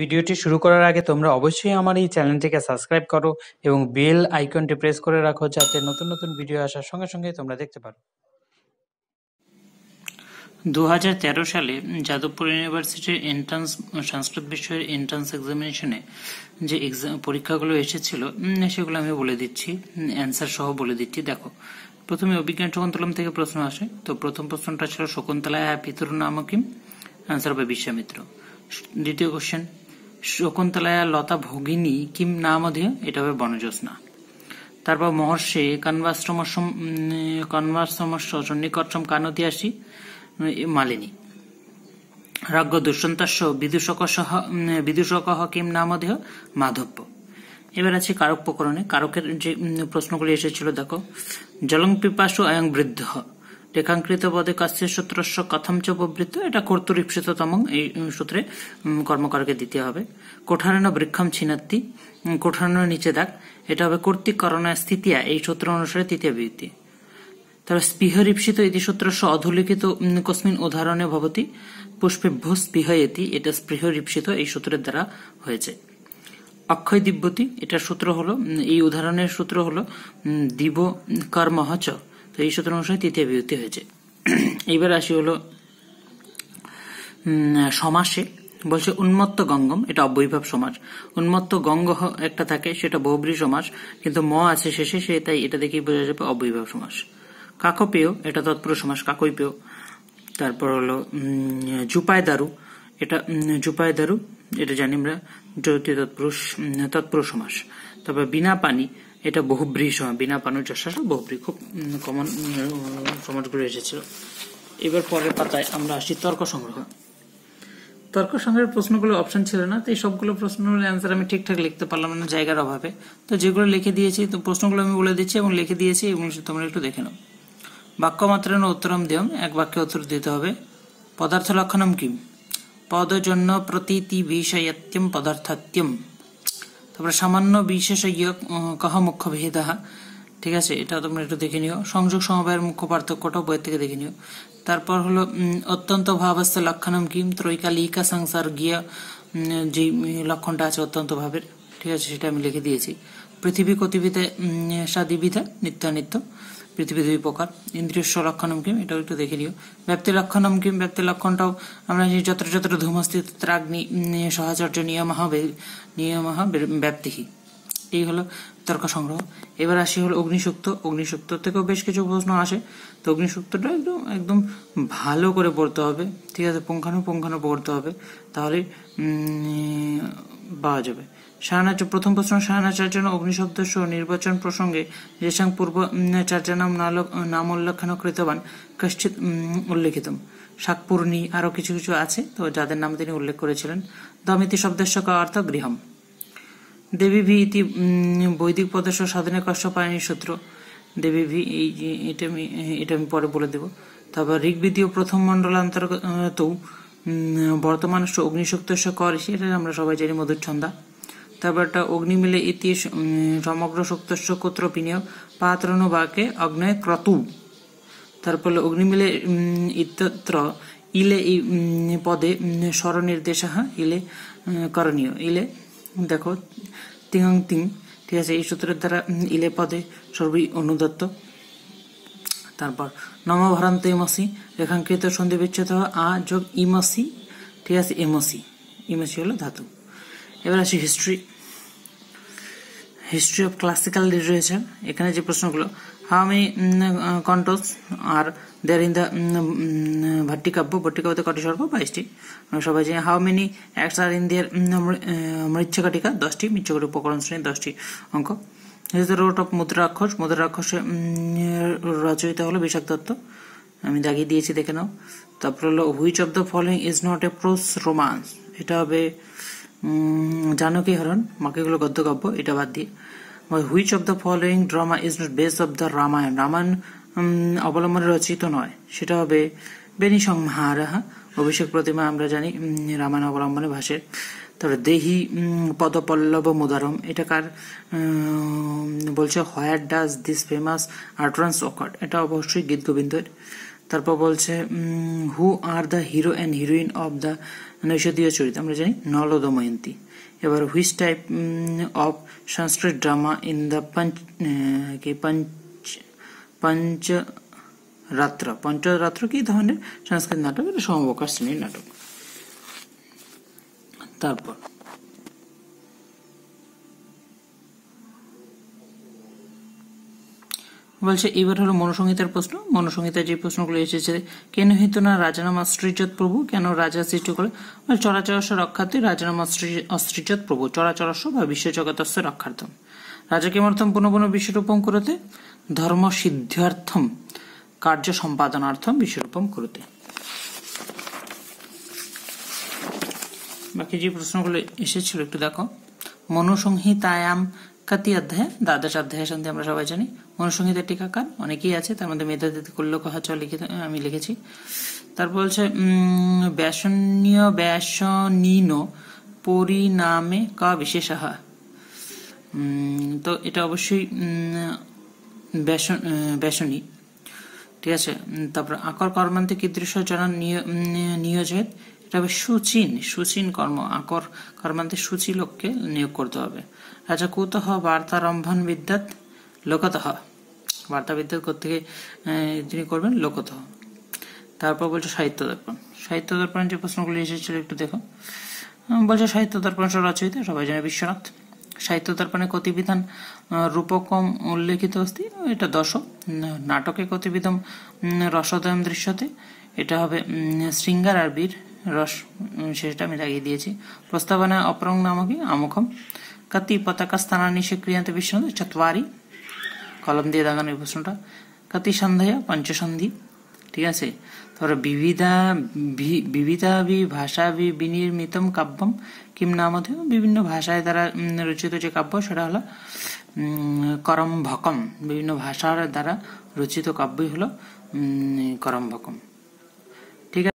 ভিডিওটি শুরু করার আগে তোমরা অবশ্যই আমার এই চ্যানেলটিকে সাবস্ক্রাইব করো এবং বেল আইকনটি প্রেস করে রাখো যাতে নতুন নতুন ভিডিও আসার সঙ্গে সঙ্গে তোমরা দেখতে পারো দু সালে যাদবপুর ইউনিভার্সিটির এন্ট্রান্স সংস্কৃত বিষয়ের এন্ট্রান্স এক্সামিনেশনে যে এক্সাম পরীক্ষাগুলো এসেছিল সেগুলো আমি বলে দিচ্ছি অ্যান্সার সহ বলে দিচ্ছি দেখো প্রথমে অভিজ্ঞান শকুন্তলম থেকে প্রশ্ন আসে তো প্রথম প্রশ্নটা ছিল শকুন্তলায় হ্যাঁ পিতর নামকিম অ্যান্সার হবে বিশ্বামিত্র দ্বিতীয় কোশ্চেন শকুন্তলায়া লতা ভগিনী কিম নামধীয় এটা হবে বনজ্যোৎস্না তারপর মহর্ষে কনভাশ্রম কনভাশ্রমস্য সন্নিকটম কানতিয়াসী মালিনী রাজ্ঞ দুষ্যন্তস্য বিদূষক বিদূষক কিম নামধেয় মাধব্য এবার আছে কারক প্রকরণে কারকের যে প্রশ্নগুলি এসেছিল দেখো জলং পিপাসু অয়ং বৃদ্ধ পদে কাস্যের সূত্রস্য কথম চ প্রবৃত্ত এটা কর্তৃপৃততম এই সূত্রে কর্মকারকে দিতে হবে কোঠারানো বৃক্ষম ছিনাত্তি কোঠারানো নিচে দাগ এটা হবে কর্তৃক কর্তৃকরণা স্থিতিয়া এই সূত্র অনুসারে তৃতীয় তবে স্পৃহ স্পৃহরিপসিত ইতি সূত্রস্য অধুলিখিত কস্মিন উদাহরণে ভবতি স্পৃহ স্পৃহয়তি এটা স্পৃহরিপসিত এই সূত্রের দ্বারা হয়েছে অক্ষয় দিব্যতি এটার সূত্র হলো এই উদাহরণের সূত্র হলো দিব কর্মহ চ তো এই সূত্র অনুসারে তৃতীয় বিভক্তি হয়েছে এইবার আসি হলো সমাসে বলছে উন্মত্ত গঙ্গম এটা অবৈভাব সমাজ উন্মত্ত গঙ্গ একটা থাকে সেটা বহুব্রী সমাজ কিন্তু ম আছে শেষে সে তাই এটা দেখেই বোঝা যাবে অবৈভাব সমাজ কাকপেয় এটা তৎপুরুষ সমাস কাকই পেয় তারপর হলো জুপায় দারু এটা জুপায় দারু এটা জানি আমরা যৌতি তৎপুরুষ তৎপুরুষ সমাস তারপর বিনা পানি এটা বহুব্রী সময় বিনা পানুর যশাস বহুব্রী খুব কমন সমাজগুলো এসেছিল এবার পরের পাতায় আমরা আসি তর্ক সংগ্রহ তর্ক সংগ্রহের প্রশ্নগুলো অপশন ছিল না তো এই সবগুলো প্রশ্নগুলো অ্যান্সার আমি ঠিকঠাক লিখতে পারলাম না জায়গার অভাবে তো যেগুলো লিখে দিয়েছি তো প্রশ্নগুলো আমি বলে দিচ্ছি এবং লিখে দিয়েছি এবং তোমরা একটু দেখে নাও বাক্য বাক্যমাত্রা উত্তরম দেয়ম এক বাক্যে উত্তর দিতে হবে পদার্থ লক্ষণম কিম পদজন্য প্রতীতি বিষয়াত্যম পদার্থাত্যম তারপরে সামান্য বিশেষজ্ঞ কহ মুখ্য বিহিতাহা ঠিক আছে এটা তোমরা একটু দেখে নিও সংযোগ সমবায়ের মুখ্য পার্থক্যটা বইয়ের থেকে দেখে নিও তারপর হলো অত্যন্ত ভাবাস্থ লক্ষণম কিম ত্রৈকালিকা সংসার গিয়া যে লক্ষণটা আছে অত্যন্ত ভাবের ঠিক আছে সেটা আমি লিখে দিয়েছি পৃথিবী কতিবিধে সাদিবিধা নিত্য নিত্য পৃথিবী দুই প্রকার ইন্দ্রিয় স্বলক্ষণম কিম এটাও একটু দেখে নিও ব্যক্তি লক্ষণম কিম ব্যক্তি লক্ষণটাও আমরা যে যত্র যত্র ধূমস্থি ত্রাগ্নি সহাচর্য নিয়মহ নিয়মহ ব্যাপ্তিহী এই হলো তর্ক সংগ্রহ এবার আসি হলো অগ্নিসূক্ত অগ্নিসূক্ত থেকেও বেশ কিছু প্রশ্ন আসে তো অগ্নিসূক্তটা একদম একদম ভালো করে পড়তে হবে ঠিক আছে পুঙ্খানু পুঙ্খানু পড়তে হবে তাহলে পাওয়া যাবে শাহানাচার্য প্রথম প্রশ্ন শাহানাচার্য অগ্নিশব্দ সহ নির্বাচন প্রসঙ্গে যেসাং পূর্ব চার্য নাম উল্লেখ্য কৃতবান কশ্চিত উল্লেখিত শাকপূর্ণি আরও কিছু কিছু আছে তো যাদের নাম তিনি উল্লেখ করেছিলেন দমিতি শব্দস্য অর্থ গৃহম দেবী ভি ইতি বৈদিক পদস্য সাধনে কষ্ট পায়নি সূত্র দেবী ভি এই এটা আমি এটা আমি পরে বলে দেব তারপর ঋগ্বেদীয় প্রথম মণ্ডল অন্তর্গত বর্তমান অগ্নিশক্ত কর সেটা আমরা সবাই জানি মধুর ছন্দা অগ্নি মিলে ইতি সমগ্র শক্তস্য কোত্র বিনিয়োগ পাত্রনু বাকে অগ্নয় ক্রতু তারপরে অগ্নিমিলে ইত্যত্র ইলে পদে স্বরনির্দেশ ইলে করণীয় ইলে দেখো তিং তিং ঠিক আছে এই সূত্রের দ্বারা ইলে পদে সর্বই অনুদত্ত তারপর নমভারান্ত ইমসি রেখাঙ্কিত সন্ধি বিচ্ছেদ আ যোগ ইমসি ঠিক আছে এমসি ইমসি হলো ধাতু এবার আসি history history of classical literature এখানে যে প্রশ্নগুলো how many cantos are there in the Bhattikavya ভট্টিকাব্যতে কটি সর্ব বাইশটি সবাই জানি how many acts are in there Mrichchhakatika দশটি মৃচ্ছকাটি উপকরণ শ্রেণী দশটি অঙ্ক রোট অফ মুদ্রাক্ষস মুদ্রাক্ষসে রচয়িতা হলো বিষাক দত্ত আমি দাগিয়ে দিয়েছি দেখে নাও তারপর হলো which of the following is not a prose romance এটা হবে জানকী হরণ বাকিগুলো গদ্য কাব্য এটা বাদ দিয়ে which of the following drama is not base of the Ramayana Ramayana অবলম্বনে রচিত নয় সেটা হবে বেনি সংহারাহা অভিষেক প্রতিমা আমরা জানি রামায়ণ অবলম্বনে ভাষের তারপরে দেহি পদপল্লব মুদারম এটাকার বলছে where does this famous utterance occurred এটা অবশ্যই গীত গোবিন্দের তারপর বলছে who are the hero and heroine of the Naishadhiya চরিত্র আমরা জানি নল দময়ন্তী এবার which type of Sanskrit drama in the পঞ্চ কি পঞ্চ পঞ্চ রাত্র পঞ্চরাত্র কি ধরনের সংস্কৃত নাটক এটা সমবকাশ শ্রেণীর নাটক তারপর বলছে এবার হলো মনসংহিতার প্রশ্ন মনসংহিতার যে প্রশ্নগুলো এসেছে কেন হিত না রাজানাম অস্ত্রিজত প্রভু কেন রাজা সৃষ্টি করলে চরাচরস্য রক্ষার্থে রাজানাম অস্ত্রিজত প্রভু চরাচরস্য বা বিশ্বজগতস্য রক্ষার্থম রাজা কিমর্থম পুনঃ পুনঃ বিশ্বরূপম করতে ধর্ম সিদ্ধার্থম কার্য সম্পাদনার্থম বিশ্বরূপম করতে বাকি যে প্রশ্নগুলো এসেছিল একটু দেখো মনসংহিতায়াম কাতি অধ্যায় দ্বাদশ অধ্যায় সন্ধে আমরা সবাই জানি মনুসংহিতার টিকাকার অনেকেই আছে তার মধ্যে মেধাদিত কুল্ল কহাচ লিখে আমি লিখেছি তারপর বলছে ব্যাসনীয় ব্যাসনীন পরিণামে ক বিশেষাহ তো এটা অবশ্যই ব্যাসনী ঠিক আছে তারপর আকর কর্মান্তে কীদৃশ জন নিয়োজিত তবে সুচিন সুচিন কর্ম আকর কর্মান্তে সুচি লোককে নিয়োগ করতে হবে রাজা কুতহ বার্তারম্ভন বিদ্যাত লোকতহ বিদ্যাৎ থেকে তিনি করবেন লোকতহ তারপর বলছে সাহিত্য দর্পণ সাহিত্য দর্পণের যে প্রশ্নগুলি এসেছিল একটু দেখো বলছে সাহিত্য দর্পণ রচয়িতা সবাই জানে বিশ্বনাথ সাহিত্য দর্পণে কতিবিধান রূপকম উল্লেখিত অস্তি এটা দশ নাটকে কতিবিধম রসদয়ম দৃশ্যতে এটা হবে শৃঙ্গার আর বীর রস শেষটা আমি লাগিয়ে দিয়েছি প্রস্তাবনা অপরং নামকি আমুখম কতি পতাকা స్థానాన్ని శక్రియంత বিষ্ণু চতুয়ারি কলম দিয়ে দাগানো এই প্রশ্নটা কাতি সন্ধেয় পঞ্চসন্ধি ঠিক আছে তারপরে বিবিধা ভাষা বি বিনির্মিতম কাব্যম কিম নাম বিভিন্ন ভাষায় দ্বারা রচিত যে কাব্য সেটা হলো করম ভকম বিভিন্ন ভাষার দ্বারা রচিত কাব্যই হলো করম ভকম